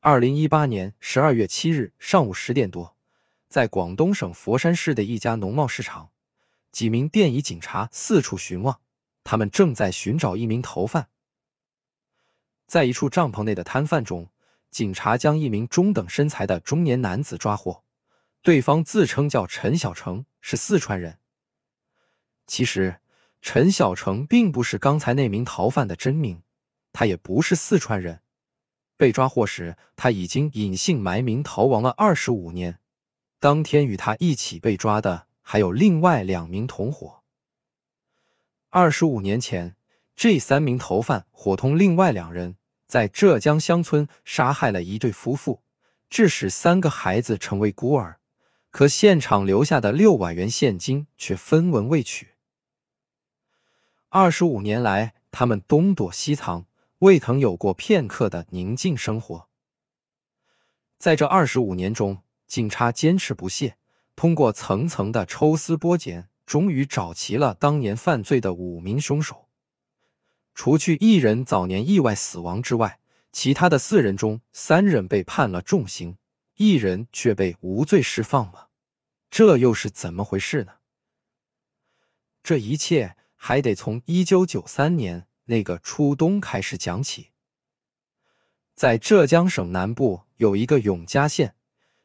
二零一八年十二月七日上午十点多，在广东省佛山市的一家农贸市场，几名便衣警察四处寻望。他们正在寻找一名逃犯。在一处帐篷内的摊贩中，警察将一名中等身材的中年男子抓获。对方自称叫陈小成，是四川人。其实，陈小成并不是刚才那名逃犯的真名，他也不是四川人。被抓获时，他已经隐姓埋名逃亡了二十五年。当天与他一起被抓的还有另外两名同伙。二十五年前，这三名逃犯伙同另外两人，在浙江乡村杀害了一对夫妇，致使三个孩子成为孤儿。可现场留下的六万元现金却分文未取。二十五年来，他们东躲西藏。未曾有过片刻的宁静生活。在这二十五年中，警察坚持不懈，通过层层的抽丝剥茧，终于找齐了当年犯罪的五名凶手。除去一人早年意外死亡之外，其他的四人中，三人被判了重刑，一人却被无罪释放了。这又是怎么回事呢？这一切还得从一九九三年。那个初冬开始讲起，在浙江省南部有一个永嘉县。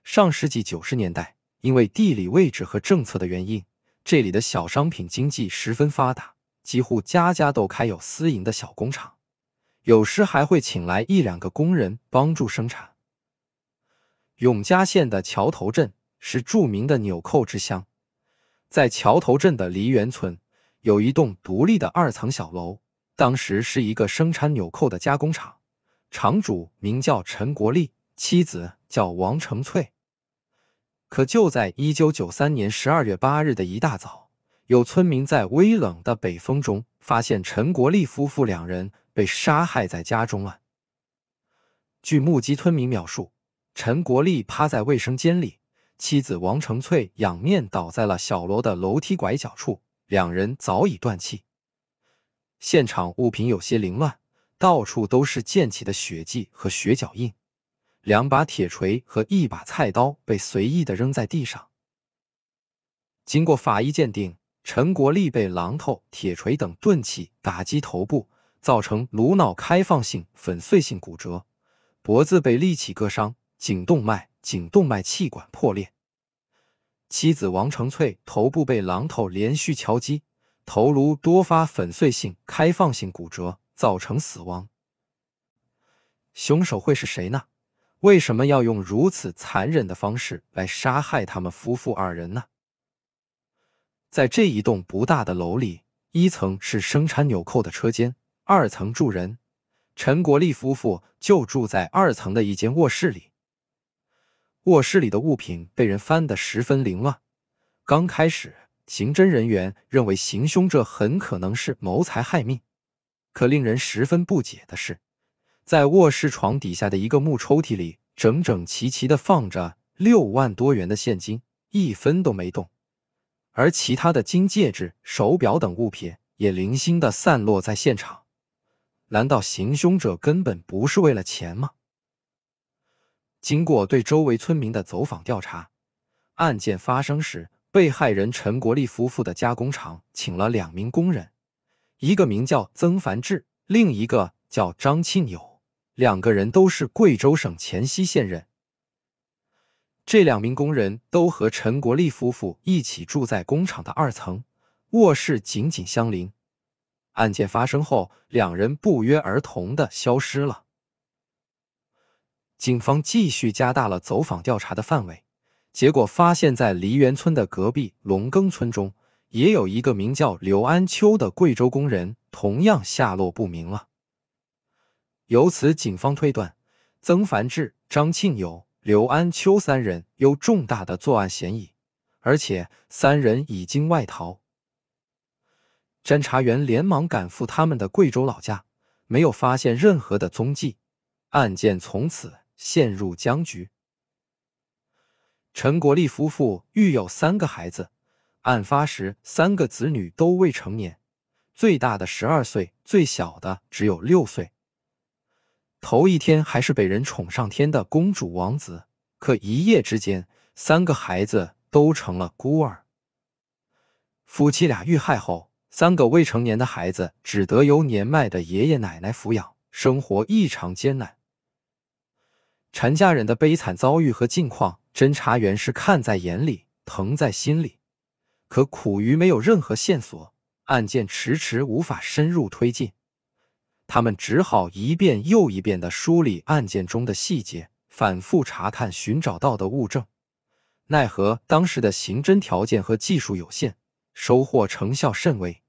上世纪九十年代，因为地理位置和政策的原因，这里的小商品经济十分发达，几乎家家都开有私营的小工厂，有时还会请来一两个工人帮助生产。永嘉县的桥头镇是著名的纽扣之乡，在桥头镇的梨园村有一栋独立的二层小楼。当时是一个生产纽扣的加工厂，厂主名叫陈国立，妻子叫王成翠。可就在一九九三年十二月八日的一大早，有村民在微冷的北风中发现陈国立夫妇两人被杀害在家中了。据目击村民描述，陈国立趴在卫生间里，妻子王成翠仰面倒在了小楼的楼梯拐角处，两人早已断气。现场物品有些凌乱，到处都是溅起的血迹和血脚印。两把铁锤和一把菜刀被随意的扔在地上。经过法医鉴定，陈国立被榔头、铁锤等钝器打击头部，造成颅脑开放性粉碎性骨折，脖子被利器割伤，颈动脉、颈动脉气管破裂。妻子王成翠头部被榔头连续敲击。头颅多发粉碎性开放性骨折，造成死亡。凶手会是谁呢？为什么要用如此残忍的方式来杀害他们夫妇二人呢？在这一栋不大的楼里，一层是生产纽扣的车间，二层住人。陈国立夫妇就住在二层的一间卧室里。卧室里的物品被人翻得十分凌乱。刚开始。刑侦人员认为，行凶者很可能是谋财害命。可令人十分不解的是，在卧室床底下的一个木抽屉里，整整齐齐地放着六万多元的现金，一分都没动；而其他的金戒指、手表等物品也零星地散落在现场。难道行凶者根本不是为了钱吗？经过对周围村民的走访调查，案件发生时。被害人陈国立夫妇的加工厂请了两名工人，一个名叫曾凡志，另一个叫张庆友，两个人都是贵州省黔西县人。这两名工人都和陈国立夫妇一起住在工厂的二层卧室，紧紧相邻。案件发生后，两人不约而同的消失了。警方继续加大了走访调查的范围。结果发现，在梨园村的隔壁龙耕村中，也有一个名叫刘安秋的贵州工人，同样下落不明了。由此，警方推断曾凡志、张庆友、刘安秋三人有重大的作案嫌疑，而且三人已经外逃。侦查员连忙赶赴他们的贵州老家，没有发现任何的踪迹，案件从此陷入僵局。陈国立夫妇育有三个孩子，案发时三个子女都未成年，最大的十二岁，最小的只有六岁。头一天还是被人宠上天的公主王子，可一夜之间，三个孩子都成了孤儿。夫妻俩遇害后，三个未成年的孩子只得由年迈的爷爷奶奶抚养，生活异常艰难。陈家人的悲惨遭遇和近况。侦查员是看在眼里，疼在心里，可苦于没有任何线索，案件迟迟无法深入推进。他们只好一遍又一遍地梳理案件中的细节，反复查看寻找到的物证。奈何当时的刑侦条件和技术有限，收获成效甚微。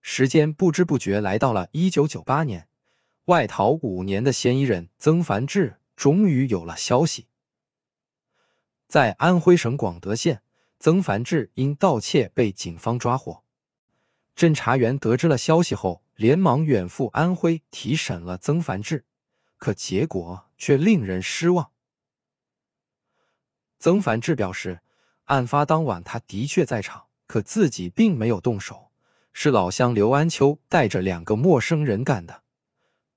时间不知不觉来到了一九九八年，外逃五年的嫌疑人曾凡志终于有了消息。在安徽省广德县，曾凡志因盗窃被警方抓获。侦查员得知了消息后，连忙远赴安徽提审了曾凡志，可结果却令人失望。曾凡志表示，案发当晚他的确在场，可自己并没有动手，是老乡刘安秋带着两个陌生人干的。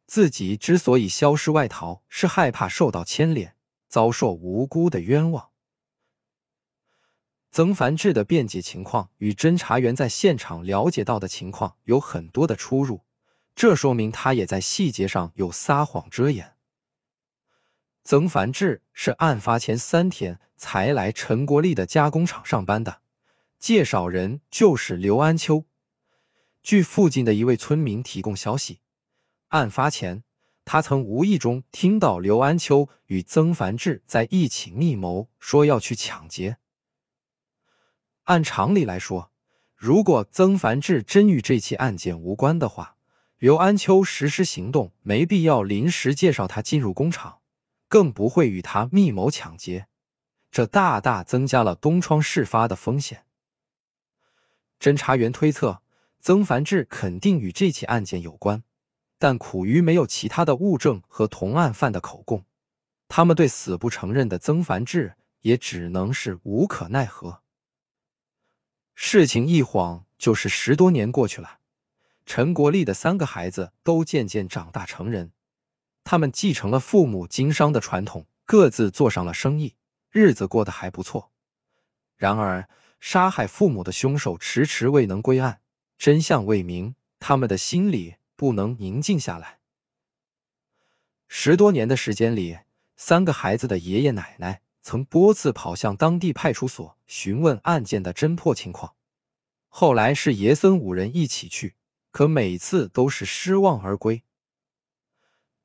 自己之所以消失外逃，是害怕受到牵连，遭受无辜的冤枉。曾凡志的辩解情况与侦查员在现场了解到的情况有很多的出入，这说明他也在细节上有撒谎遮掩。曾凡志是案发前三天才来陈国立的加工厂上班的，介绍人就是刘安秋。据附近的一位村民提供消息，案发前他曾无意中听到刘安秋与曾凡志在一起密谋，说要去抢劫。按常理来说，如果曾凡志真与这起案件无关的话，刘安秋实施行动没必要临时介绍他进入工厂，更不会与他密谋抢劫，这大大增加了东窗事发的风险。侦查员推测，曾凡志肯定与这起案件有关，但苦于没有其他的物证和同案犯的口供，他们对死不承认的曾凡志也只能是无可奈何。事情一晃就是十多年过去了，陈国立的三个孩子都渐渐长大成人，他们继承了父母经商的传统，各自做上了生意，日子过得还不错。然而，杀害父母的凶手迟迟未能归案，真相未明，他们的心里不能宁静下来。十多年的时间里，三个孩子的爷爷奶奶。曾多次跑向当地派出所询问案件的侦破情况，后来是爷孙五人一起去，可每次都是失望而归。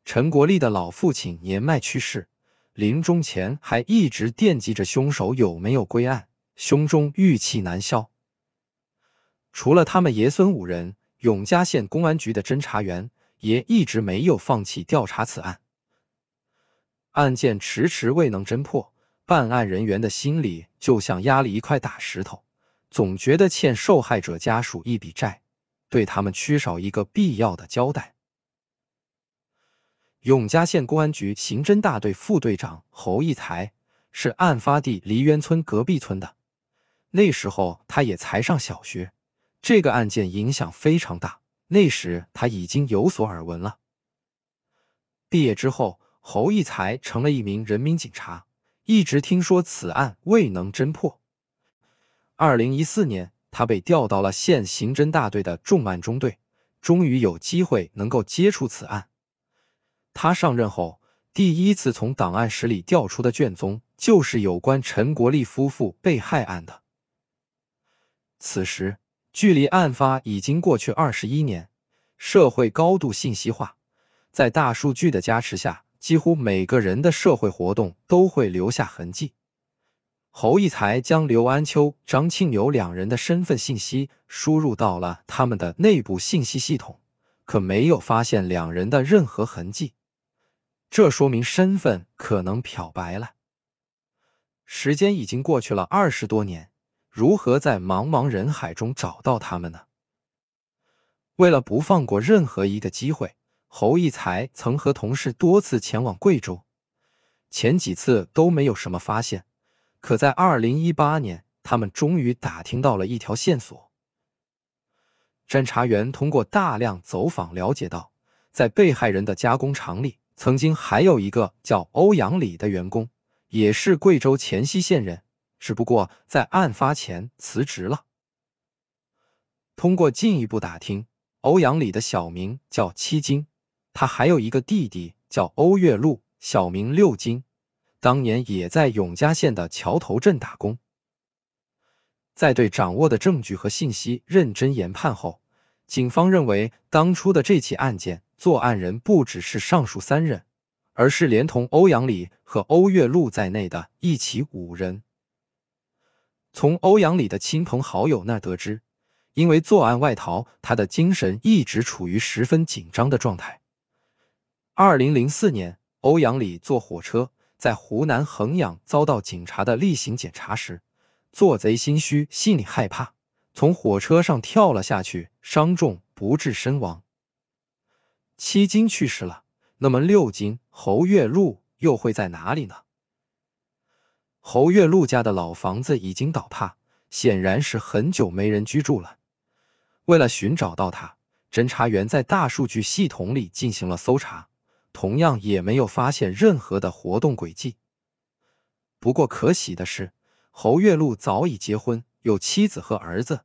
陈国立的老父亲年迈去世，临终前还一直惦记着凶手有没有归案，胸中郁气难消。除了他们爷孙五人，永嘉县公安局的侦查员也一直没有放弃调查此案，案件迟迟未能侦破。办案人员的心里就像压了一块大石头，总觉得欠受害者家属一笔债，对他们缺少一个必要的交代。永嘉县公安局刑侦大队副队长侯一才，是案发地梨园村隔壁村的，那时候他也才上小学。这个案件影响非常大，那时他已经有所耳闻了。毕业之后，侯一才成了一名人民警察。一直听说此案未能侦破。二零一四年，他被调到了县刑侦大队的重案中队，终于有机会能够接触此案。他上任后，第一次从档案室里调出的卷宗，就是有关陈国立夫妇被害案的。此时，距离案发已经过去二十一年，社会高度信息化，在大数据的加持下。几乎每个人的社会活动都会留下痕迹。侯一才将刘安秋、张庆友两人的身份信息输入到了他们的内部信息系统，可没有发现两人的任何痕迹。这说明身份可能漂白了。时间已经过去了二十多年，如何在茫茫人海中找到他们呢？为了不放过任何一个机会。侯义才曾和同事多次前往贵州，前几次都没有什么发现，可在二零一八年，他们终于打听到了一条线索。侦查员通过大量走访了解到，在被害人的加工厂里，曾经还有一个叫欧阳礼的员工，也是贵州黔西县人，只不过在案发前辞职了。通过进一步打听，欧阳礼的小名叫七金。他还有一个弟弟叫欧月禄，小名六金，当年也在永嘉县的桥头镇打工。在对掌握的证据和信息认真研判后，警方认为当初的这起案件作案人不只是上述三人，而是连同欧阳礼和欧月禄在内的一起五人。从欧阳礼的亲朋好友那得知，因为作案外逃，他的精神一直处于十分紧张的状态。二零零四年，欧阳礼坐火车在湖南衡阳遭到警察的例行检查时，做贼心虚，心里害怕，从火车上跳了下去，伤重不治身亡。七金去世了，那么六金侯月禄又会在哪里呢？侯月禄家的老房子已经倒塌，显然是很久没人居住了。为了寻找到他，侦查员在大数据系统里进行了搜查。同样也没有发现任何的活动轨迹。不过可喜的是，侯月露早已结婚，有妻子和儿子。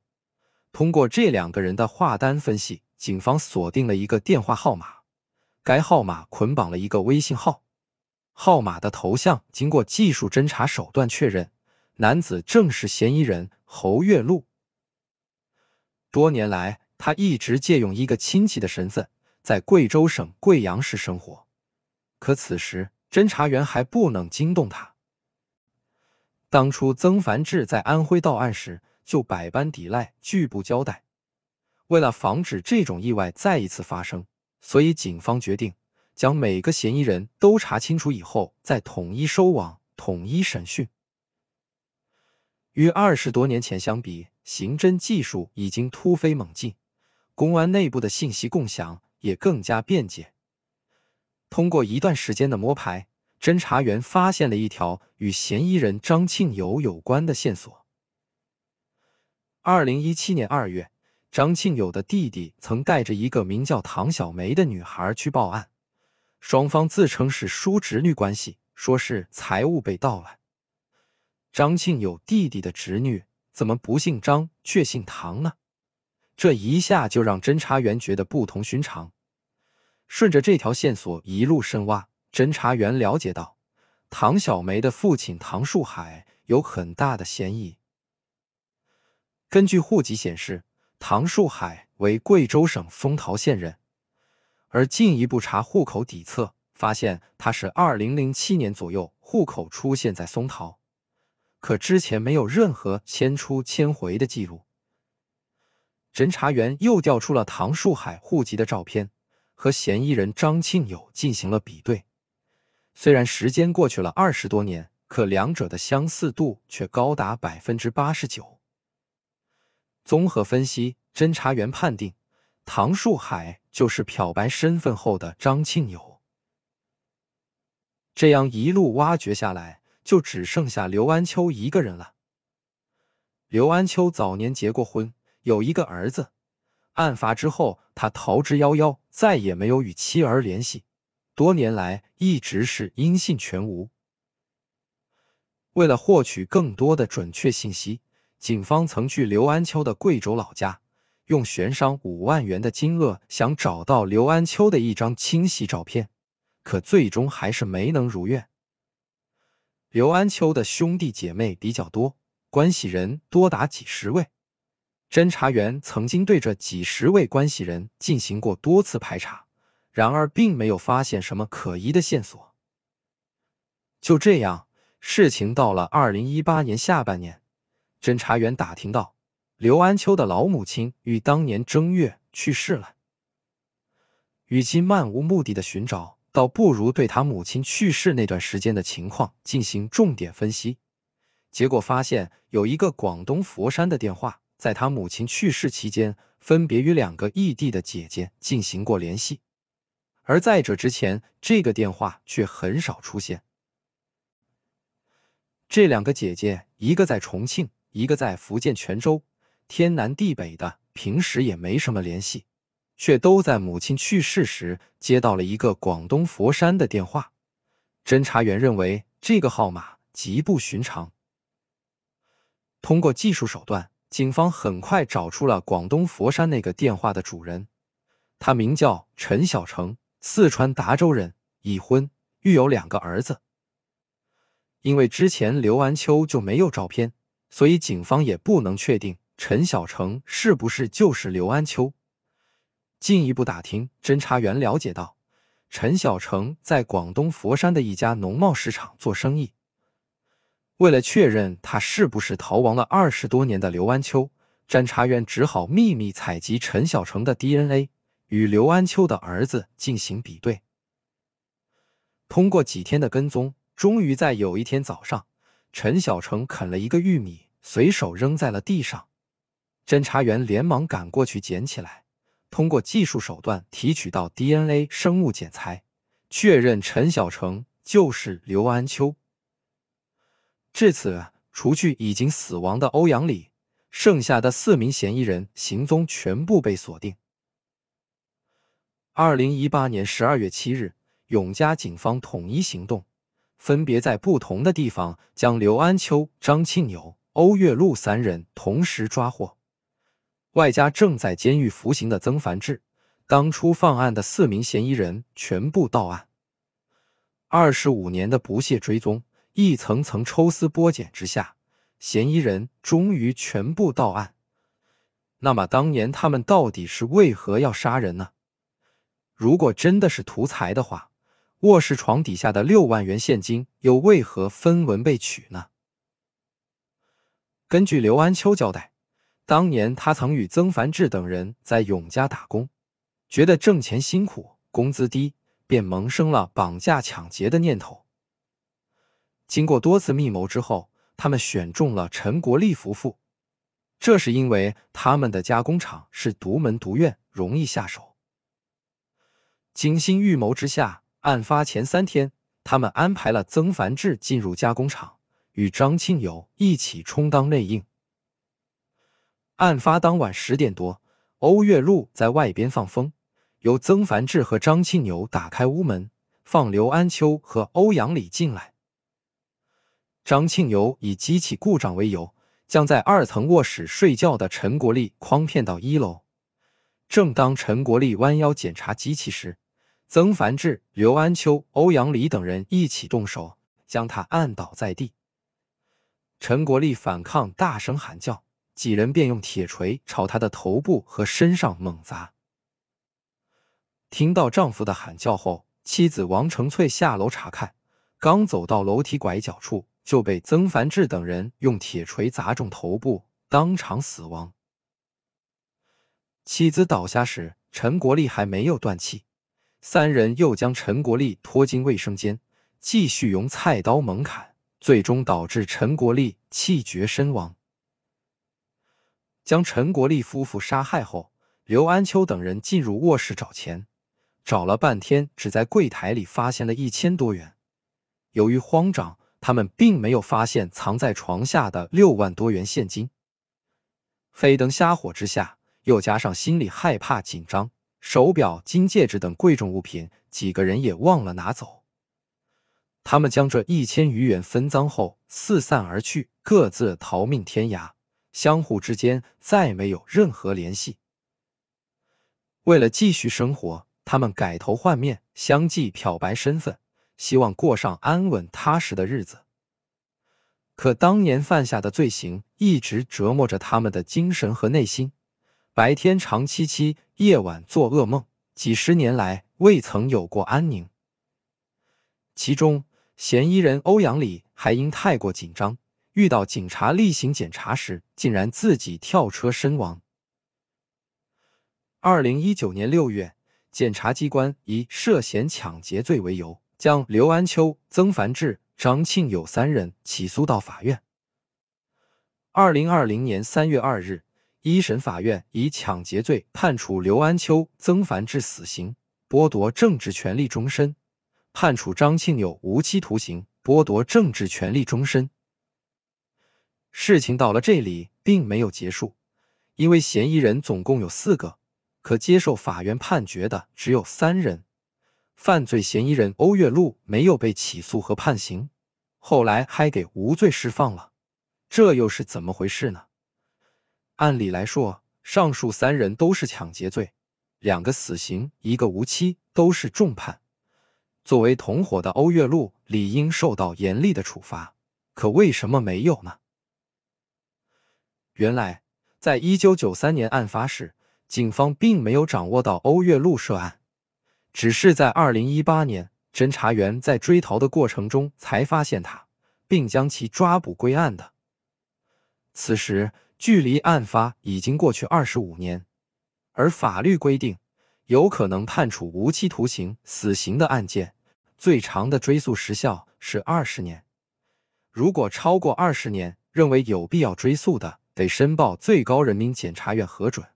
通过这两个人的话单分析，警方锁定了一个电话号码，该号码捆绑了一个微信号。号码的头像经过技术侦查手段确认，男子正是嫌疑人侯月露。多年来，他一直借用一个亲戚的身份。在贵州省贵阳市生活，可此时侦查员还不能惊动他。当初曾凡志在安徽到案时就百般抵赖，拒不交代。为了防止这种意外再一次发生，所以警方决定将每个嫌疑人都查清楚以后再统一收网、统一审讯。与二十多年前相比，刑侦技术已经突飞猛进，公安内部的信息共享。也更加便捷。通过一段时间的摸排，侦查员发现了一条与嫌疑人张庆友有关的线索。二零一七年二月，张庆友的弟弟曾带着一个名叫唐小梅的女孩去报案，双方自称是叔侄女关系，说是财物被盗了。张庆友弟弟的侄女怎么不姓张，却姓唐呢？这一下就让侦查员觉得不同寻常。顺着这条线索一路深挖，侦查员了解到，唐小梅的父亲唐树海有很大的嫌疑。根据户籍显示，唐树海为贵州省松桃县人，而进一步查户口底册，发现他是2007年左右户口出现在松桃，可之前没有任何迁出迁回的记录。侦查员又调出了唐树海户籍的照片。和嫌疑人张庆友进行了比对，虽然时间过去了二十多年，可两者的相似度却高达百分之八十九。综合分析，侦查员判定唐树海就是漂白身份后的张庆友。这样一路挖掘下来，就只剩下刘安秋一个人了。刘安秋早年结过婚，有一个儿子。案发之后，他逃之夭夭，再也没有与妻儿联系，多年来一直是音信全无。为了获取更多的准确信息，警方曾去刘安秋的贵州老家，用悬赏五万元的金额，想找到刘安秋的一张清晰照片，可最终还是没能如愿。刘安秋的兄弟姐妹比较多，关系人多达几十位。侦查员曾经对这几十位关系人进行过多次排查，然而并没有发现什么可疑的线索。就这样，事情到了二零一八年下半年，侦查员打听到刘安秋的老母亲于当年正月去世了。与其漫无目的的寻找，倒不如对他母亲去世那段时间的情况进行重点分析。结果发现有一个广东佛山的电话。在他母亲去世期间，分别与两个异地的姐姐进行过联系，而在这之前，这个电话却很少出现。这两个姐姐，一个在重庆，一个在福建泉州，天南地北的，平时也没什么联系，却都在母亲去世时接到了一个广东佛山的电话。侦查员认为这个号码极不寻常，通过技术手段。警方很快找出了广东佛山那个电话的主人，他名叫陈小成，四川达州人，已婚，育有两个儿子。因为之前刘安秋就没有照片，所以警方也不能确定陈小成是不是就是刘安秋。进一步打听，侦查员了解到，陈小成在广东佛山的一家农贸市场做生意。为了确认他是不是逃亡了二十多年的刘安秋，侦查员只好秘密采集陈小成的 DNA 与刘安秋的儿子进行比对。通过几天的跟踪，终于在有一天早上，陈小成啃了一个玉米，随手扔在了地上。侦查员连忙赶过去捡起来，通过技术手段提取到 DNA 生物检材，确认陈小成就是刘安秋。至此，除去已经死亡的欧阳礼，剩下的四名嫌疑人行踪全部被锁定。二零一八年十二月七日，永嘉警方统一行动，分别在不同的地方将刘安秋、张庆友、欧月露三人同时抓获，外加正在监狱服刑的曾凡志。当初犯案的四名嫌疑人全部到案。二十五年的不懈追踪。一层层抽丝剥茧之下，嫌疑人终于全部到案。那么，当年他们到底是为何要杀人呢？如果真的是图财的话，卧室床底下的六万元现金又为何分文被取呢？根据刘安秋交代，当年他曾与曾凡志等人在永嘉打工，觉得挣钱辛苦，工资低，便萌生了绑架抢劫的念头。经过多次密谋之后，他们选中了陈国立夫妇，这是因为他们的加工厂是独门独院，容易下手。精心预谋之下，案发前三天，他们安排了曾凡志进入加工厂，与张庆友一起充当内应。案发当晚十点多，欧月露在外边放风，由曾凡志和张庆友打开屋门，放刘安秋和欧阳礼进来。张庆友以机器故障为由，将在二层卧室睡觉的陈国立诓骗到一楼。正当陈国立弯腰检查机器时，曾凡志、刘安秋、欧阳黎等人一起动手，将他按倒在地。陈国立反抗，大声喊叫，几人便用铁锤朝他的头部和身上猛砸。听到丈夫的喊叫后，妻子王成翠下楼查看，刚走到楼梯拐角处。就被曾凡志等人用铁锤砸中头部，当场死亡。妻子倒下时，陈国立还没有断气。三人又将陈国立拖进卫生间，继续用菜刀猛砍，最终导致陈国立气绝身亡。将陈国立夫妇杀害后，刘安秋等人进入卧室找钱，找了半天，只在柜台里发现了一千多元。由于慌张。他们并没有发现藏在床下的六万多元现金。飞灯瞎火之下，又加上心里害怕紧张，手表、金戒指等贵重物品，几个人也忘了拿走。他们将这一千余元分赃后，四散而去，各自逃命天涯，相互之间再没有任何联系。为了继续生活，他们改头换面，相继漂白身份。希望过上安稳踏实的日子，可当年犯下的罪行一直折磨着他们的精神和内心，白天长戚戚，夜晚做噩梦，几十年来未曾有过安宁。其中嫌疑人欧阳礼还因太过紧张，遇到警察例行检查时，竟然自己跳车身亡。二零一九年六月，检察机关以涉嫌抢劫罪为由。将刘安秋、曾凡志、张庆友三人起诉到法院。二零二零年三月二日，一审法院以抢劫罪判处刘安秋、曾凡志死刑，剥夺政治权利终身；判处张庆友无期徒刑，剥夺政治权利终身。事情到了这里并没有结束，因为嫌疑人总共有四个，可接受法院判决的只有三人。犯罪嫌疑人欧月露没有被起诉和判刑，后来还给无罪释放了，这又是怎么回事呢？按理来说，上述三人都是抢劫罪，两个死刑，一个无期，都是重判。作为同伙的欧月露理应受到严厉的处罚，可为什么没有呢？原来，在一九九三年案发时，警方并没有掌握到欧月露涉案。只是在二零一八年，侦查员在追逃的过程中才发现他，并将其抓捕归案的。此时距离案发已经过去二十五年，而法律规定，有可能判处无期徒刑、死刑的案件，最长的追诉时效是二十年。如果超过二十年，认为有必要追诉的，得申报最高人民检察院核准。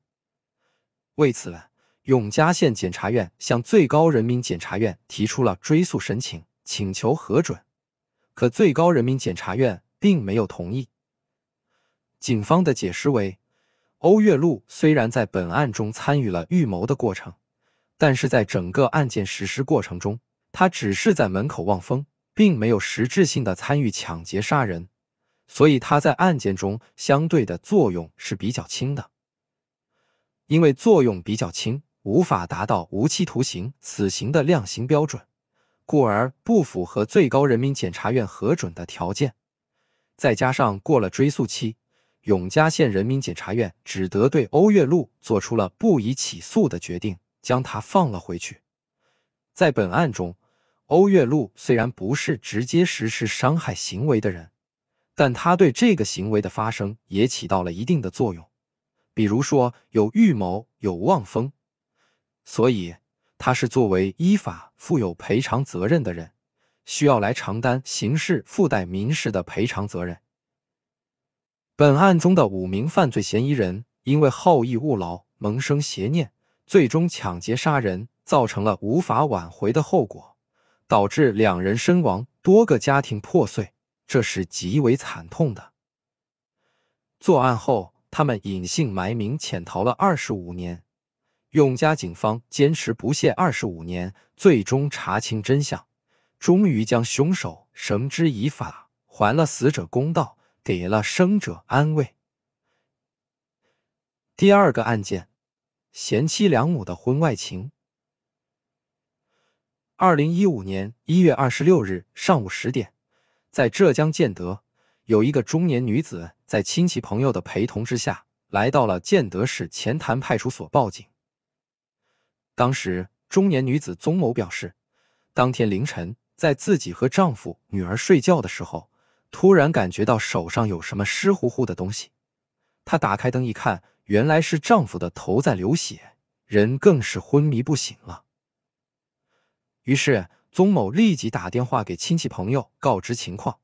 为此呢？永嘉县检察院向最高人民检察院提出了追诉申请，请求核准，可最高人民检察院并没有同意。警方的解释为：欧月露虽然在本案中参与了预谋的过程，但是在整个案件实施过程中，他只是在门口望风，并没有实质性的参与抢劫杀人，所以他在案件中相对的作用是比较轻的，因为作用比较轻。无法达到无期徒刑、死刑的量刑标准，故而不符合最高人民检察院核准的条件。再加上过了追诉期，永嘉县人民检察院只得对欧月露做出了不予起诉的决定，将他放了回去。在本案中，欧月露虽然不是直接实施伤害行为的人，但他对这个行为的发生也起到了一定的作用，比如说有预谋、有望风。所以，他是作为依法负有赔偿责任的人，需要来承担刑事附带民事的赔偿责任。本案中的五名犯罪嫌疑人，因为好逸恶劳，萌生邪念，最终抢劫杀人，造成了无法挽回的后果，导致两人身亡，多个家庭破碎，这是极为惨痛的。作案后，他们隐姓埋名潜逃了二十五年。永嘉警方坚持不懈二十五年，最终查清真相，终于将凶手绳之以法，还了死者公道，给了生者安慰。第二个案件，贤妻良母的婚外情。二零一五年一月二十六日上午十点，在浙江建德，有一个中年女子在亲戚朋友的陪同之下，来到了建德市钱潭派出所报警。当时，中年女子宗某表示，当天凌晨在自己和丈夫、女儿睡觉的时候，突然感觉到手上有什么湿乎乎的东西。她打开灯一看，原来是丈夫的头在流血，人更是昏迷不醒了。于是，宗某立即打电话给亲戚朋友告知情况，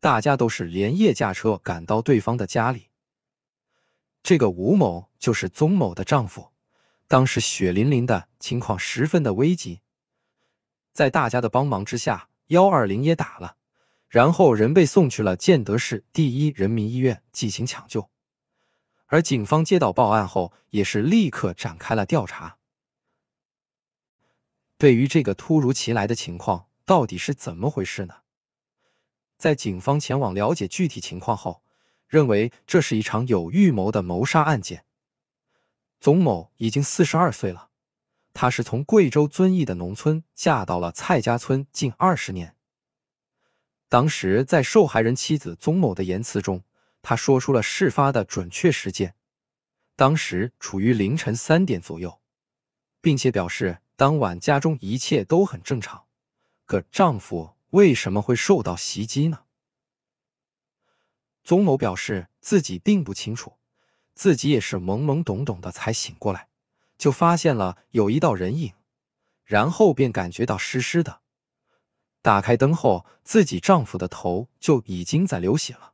大家都是连夜驾车赶到对方的家里。这个吴某就是宗某的丈夫。当时血淋淋的情况十分的危急，在大家的帮忙之下，幺二零也打了，然后人被送去了建德市第一人民医院进行抢救。而警方接到报案后，也是立刻展开了调查。对于这个突如其来的情况，到底是怎么回事呢？在警方前往了解具体情况后，认为这是一场有预谋的谋杀案件。宗某已经四十二岁了，她是从贵州遵义的农村嫁到了蔡家村近二十年。当时在受害人妻子宗某的言辞中，她说出了事发的准确时间，当时处于凌晨三点左右，并且表示当晚家中一切都很正常。可丈夫为什么会受到袭击呢？宗某表示自己并不清楚。自己也是懵懵懂懂的才醒过来，就发现了有一道人影，然后便感觉到湿湿的。打开灯后，自己丈夫的头就已经在流血了。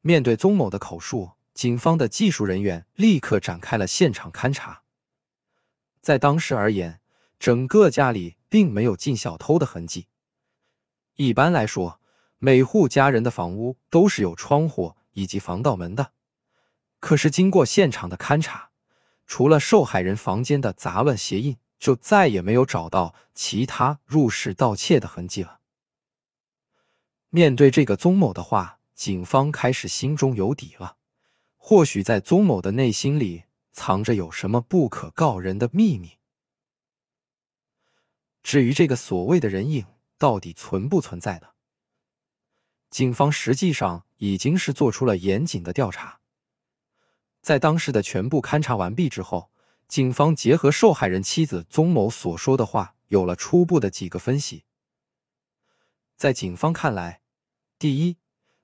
面对宗某的口述，警方的技术人员立刻展开了现场勘查。在当时而言，整个家里并没有进小偷的痕迹。一般来说，每户家人的房屋都是有窗户以及防盗门的。可是，经过现场的勘查，除了受害人房间的杂乱鞋印，就再也没有找到其他入室盗窃的痕迹了。面对这个宗某的话，警方开始心中有底了。或许在宗某的内心里藏着有什么不可告人的秘密。至于这个所谓的人影到底存不存在的，警方实际上已经是做出了严谨的调查。在当时的全部勘查完毕之后，警方结合受害人妻子宗某所说的话，有了初步的几个分析。在警方看来，第一，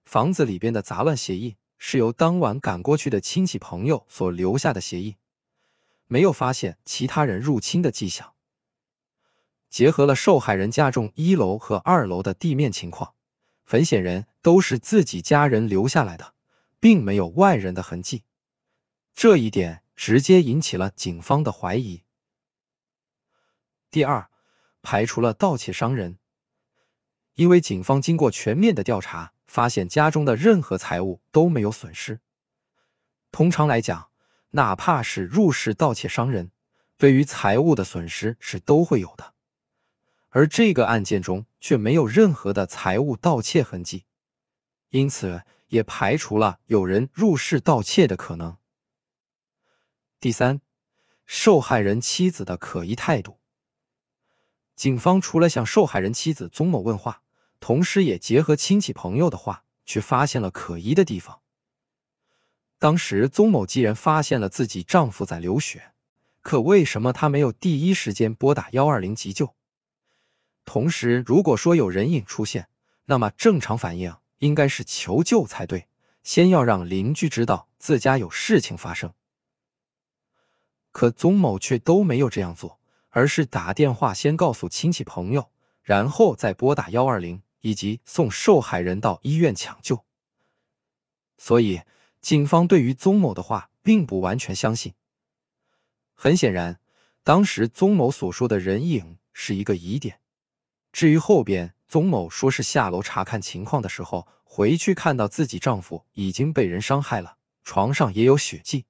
房子里边的杂乱协议是由当晚赶过去的亲戚朋友所留下的协议，没有发现其他人入侵的迹象。结合了受害人家中一楼和二楼的地面情况，很显然都是自己家人留下来的，并没有外人的痕迹。这一点直接引起了警方的怀疑。第二，排除了盗窃伤人，因为警方经过全面的调查，发现家中的任何财物都没有损失。通常来讲，哪怕是入室盗窃伤人，对于财物的损失是都会有的，而这个案件中却没有任何的财物盗窃痕迹，因此也排除了有人入室盗窃的可能。第三，受害人妻子的可疑态度。警方除了向受害人妻子宗某问话，同时也结合亲戚朋友的话，去发现了可疑的地方。当时，宗某既然发现了自己丈夫在流血，可为什么她没有第一时间拨打幺二零急救？同时，如果说有人影出现，那么正常反应应该是求救才对，先要让邻居知道自家有事情发生。可宗某却都没有这样做，而是打电话先告诉亲戚朋友，然后再拨打幺二零以及送受害人到医院抢救。所以，警方对于宗某的话并不完全相信。很显然，当时宗某所说的人影是一个疑点。至于后边，宗某说是下楼查看情况的时候，回去看到自己丈夫已经被人伤害了，床上也有血迹。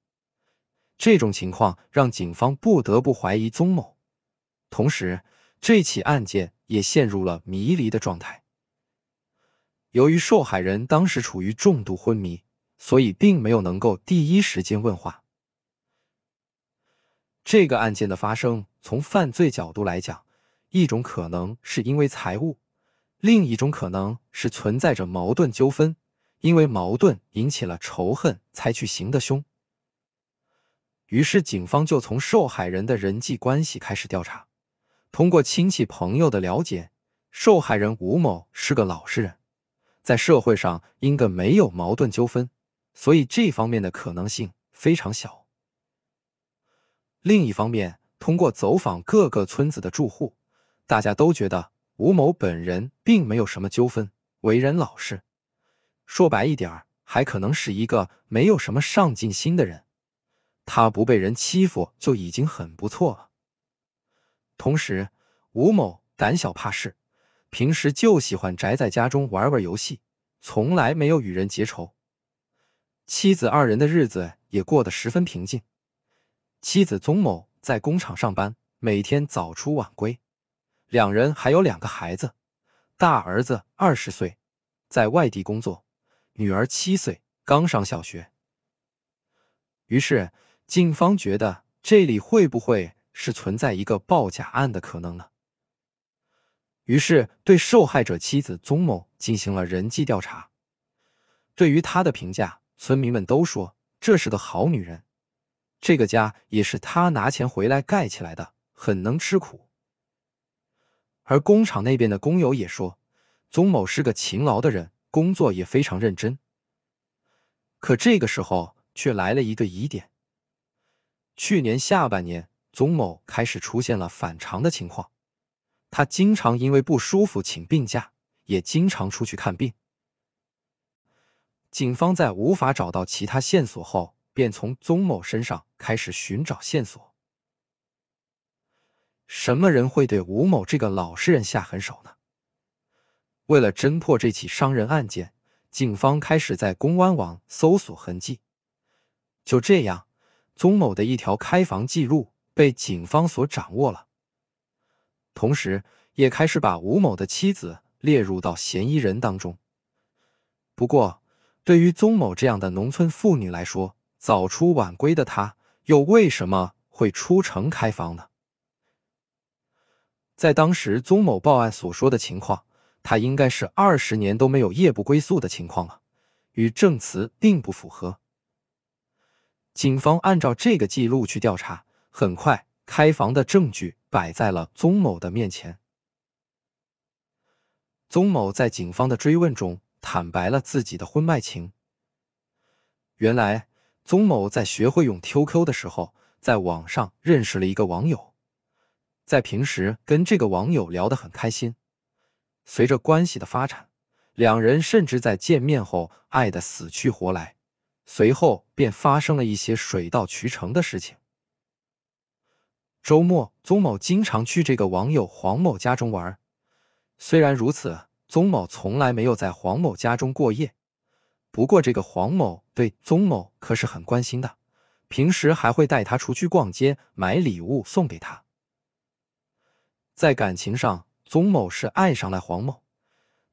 这种情况让警方不得不怀疑宗某，同时这起案件也陷入了迷离的状态。由于受害人当时处于重度昏迷，所以并没有能够第一时间问话。这个案件的发生，从犯罪角度来讲，一种可能是因为财物，另一种可能是存在着矛盾纠纷，因为矛盾引起了仇恨，才去行的凶。于是，警方就从受害人的人际关系开始调查。通过亲戚朋友的了解，受害人吴某是个老实人，在社会上应该没有矛盾纠纷，所以这方面的可能性非常小。另一方面，通过走访各个村子的住户，大家都觉得吴某本人并没有什么纠纷，为人老实。说白一点还可能是一个没有什么上进心的人。他不被人欺负就已经很不错了。同时，吴某胆小怕事，平时就喜欢宅在家中玩玩游戏，从来没有与人结仇。妻子二人的日子也过得十分平静。妻子宗某在工厂上班，每天早出晚归。两人还有两个孩子，大儿子二十岁，在外地工作；女儿七岁，刚上小学。于是。警方觉得这里会不会是存在一个报假案的可能呢？于是对受害者妻子宗某进行了人际调查。对于她的评价，村民们都说这是个好女人，这个家也是她拿钱回来盖起来的，很能吃苦。而工厂那边的工友也说，宗某是个勤劳的人，工作也非常认真。可这个时候却来了一个疑点。去年下半年，宗某开始出现了反常的情况，他经常因为不舒服请病假，也经常出去看病。警方在无法找到其他线索后，便从宗某身上开始寻找线索。什么人会对吴某这个老实人下狠手呢？为了侦破这起伤人案件，警方开始在公安网搜索痕迹。就这样。宗某的一条开房记录被警方所掌握了，同时也开始把吴某的妻子列入到嫌疑人当中。不过，对于宗某这样的农村妇女来说，早出晚归的她又为什么会出城开房呢？在当时，宗某报案所说的情况，他应该是二十年都没有夜不归宿的情况了，与证词并不符合。警方按照这个记录去调查，很快开房的证据摆在了宗某的面前。宗某在警方的追问中坦白了自己的婚外情。原来，宗某在学会用 QQ 的时候，在网上认识了一个网友，在平时跟这个网友聊得很开心。随着关系的发展，两人甚至在见面后爱得死去活来。随后便发生了一些水到渠成的事情。周末，宗某经常去这个网友黄某家中玩。虽然如此，宗某从来没有在黄某家中过夜。不过，这个黄某对宗某可是很关心的，平时还会带他出去逛街，买礼物送给他。在感情上，宗某是爱上了黄某。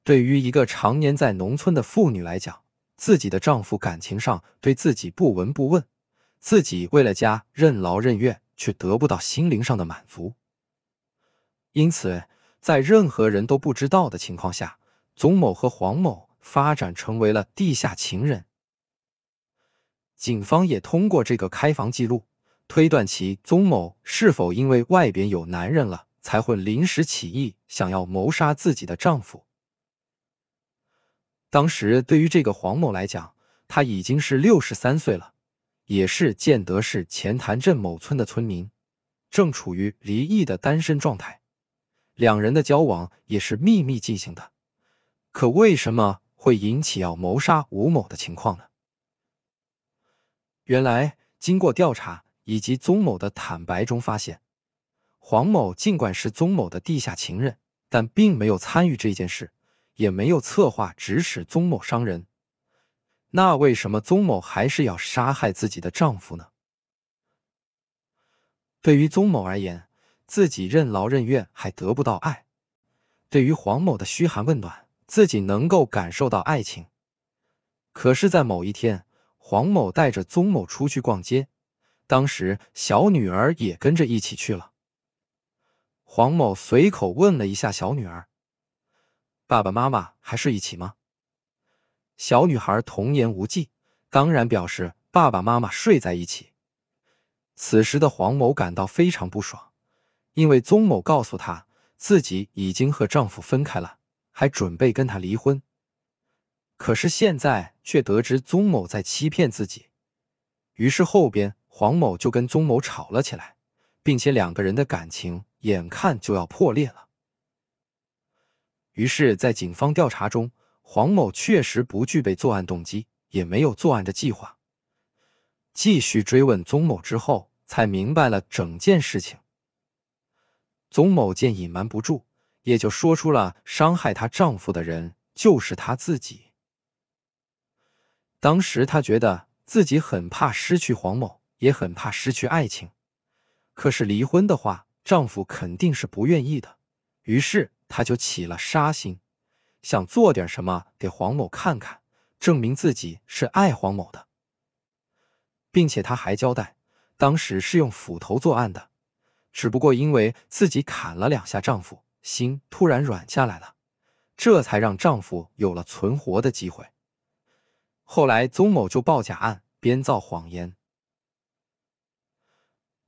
对于一个常年在农村的妇女来讲，自己的丈夫感情上对自己不闻不问，自己为了家任劳任怨，却得不到心灵上的满足。因此，在任何人都不知道的情况下，宗某和黄某发展成为了地下情人。警方也通过这个开房记录，推断其宗某是否因为外边有男人了，才会临时起意想要谋杀自己的丈夫。当时对于这个黄某来讲，他已经是六十三岁了，也是建德市钱塘镇某村的村民，正处于离异的单身状态。两人的交往也是秘密进行的，可为什么会引起要谋杀吴某的情况呢？原来经过调查以及宗某的坦白中发现，黄某尽管是宗某的地下情人，但并没有参与这件事。也没有策划指使宗某伤人，那为什么宗某还是要杀害自己的丈夫呢？对于宗某而言，自己任劳任怨还得不到爱，对于黄某的嘘寒问暖，自己能够感受到爱情。可是，在某一天，黄某带着宗某出去逛街，当时小女儿也跟着一起去了。黄某随口问了一下小女儿。爸爸妈妈还睡一起吗？小女孩童言无忌，当然表示爸爸妈妈睡在一起。此时的黄某感到非常不爽，因为宗某告诉她自己已经和丈夫分开了，还准备跟他离婚。可是现在却得知宗某在欺骗自己，于是后边黄某就跟宗某吵了起来，并且两个人的感情眼看就要破裂了。于是，在警方调查中，黄某确实不具备作案动机，也没有作案的计划。继续追问宗某之后，才明白了整件事情。宗某见隐瞒不住，也就说出了伤害她丈夫的人就是她自己。当时她觉得自己很怕失去黄某，也很怕失去爱情。可是离婚的话，丈夫肯定是不愿意的。于是。他就起了杀心，想做点什么给黄某看看，证明自己是爱黄某的，并且他还交代，当时是用斧头作案的，只不过因为自己砍了两下，丈夫心突然软下来了，这才让丈夫有了存活的机会。后来，宗某就报假案，编造谎言。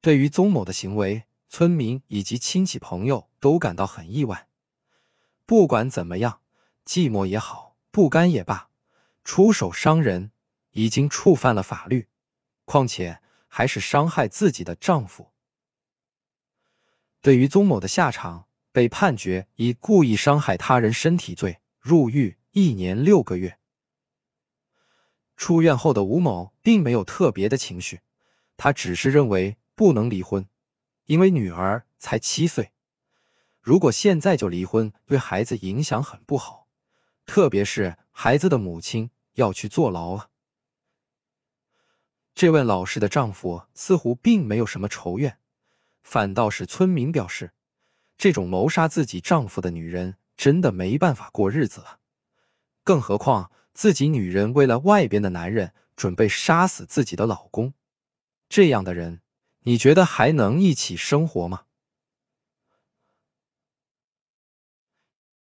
对于宗某的行为，村民以及亲戚朋友都感到很意外。不管怎么样，寂寞也好，不甘也罢，出手伤人已经触犯了法律，况且还是伤害自己的丈夫。对于宗某的下场，被判决以故意伤害他人身体罪入狱一年六个月。出院后的吴某并没有特别的情绪，他只是认为不能离婚，因为女儿才七岁。如果现在就离婚，对孩子影响很不好，特别是孩子的母亲要去坐牢啊。这位老师的丈夫似乎并没有什么仇怨，反倒是村民表示，这种谋杀自己丈夫的女人真的没办法过日子了。更何况自己女人为了外边的男人准备杀死自己的老公，这样的人，你觉得还能一起生活吗？